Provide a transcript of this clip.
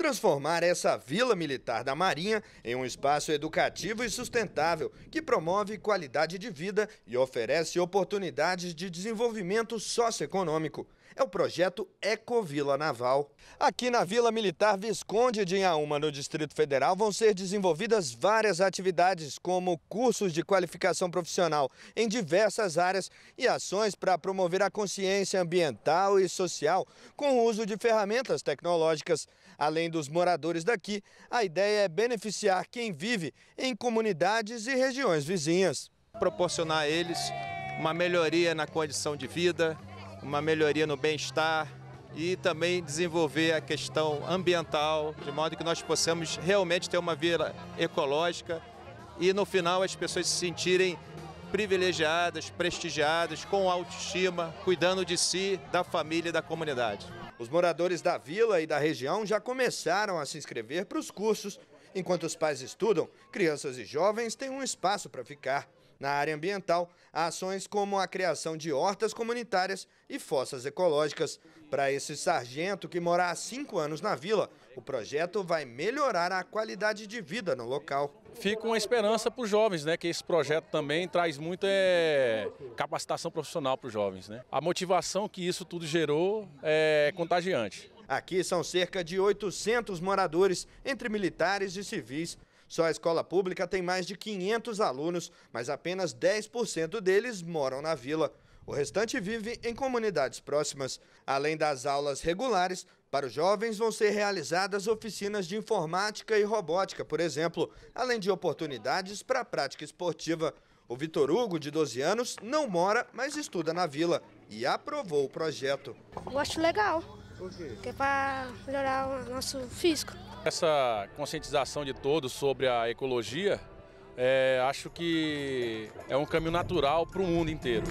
transformar essa vila militar da Marinha em um espaço educativo e sustentável que promove qualidade de vida e oferece oportunidades de desenvolvimento socioeconômico. É o projeto Ecovila Naval. Aqui na Vila Militar Visconde de Inhaúma, no Distrito Federal, vão ser desenvolvidas várias atividades, como cursos de qualificação profissional em diversas áreas e ações para promover a consciência ambiental e social com o uso de ferramentas tecnológicas. Além dos moradores daqui, a ideia é beneficiar quem vive em comunidades e regiões vizinhas. Proporcionar a eles uma melhoria na condição de vida, uma melhoria no bem-estar e também desenvolver a questão ambiental, de modo que nós possamos realmente ter uma vila ecológica e no final as pessoas se sentirem privilegiadas, prestigiadas, com autoestima, cuidando de si, da família e da comunidade. Os moradores da vila e da região já começaram a se inscrever para os cursos. Enquanto os pais estudam, crianças e jovens têm um espaço para ficar. Na área ambiental, há ações como a criação de hortas comunitárias e fossas ecológicas. Para esse sargento que mora há cinco anos na vila, o projeto vai melhorar a qualidade de vida no local. Fica uma esperança para os jovens, né? Que esse projeto também traz muita é, capacitação profissional para os jovens. Né? A motivação que isso tudo gerou é contagiante. Aqui são cerca de 800 moradores, entre militares e civis, só a escola pública tem mais de 500 alunos, mas apenas 10% deles moram na vila. O restante vive em comunidades próximas. Além das aulas regulares, para os jovens vão ser realizadas oficinas de informática e robótica, por exemplo, além de oportunidades para a prática esportiva. O Vitor Hugo, de 12 anos, não mora, mas estuda na vila e aprovou o projeto. Eu acho legal. Por quê? Porque é para melhorar o nosso físico. Essa conscientização de todos sobre a ecologia, é, acho que é um caminho natural para o mundo inteiro.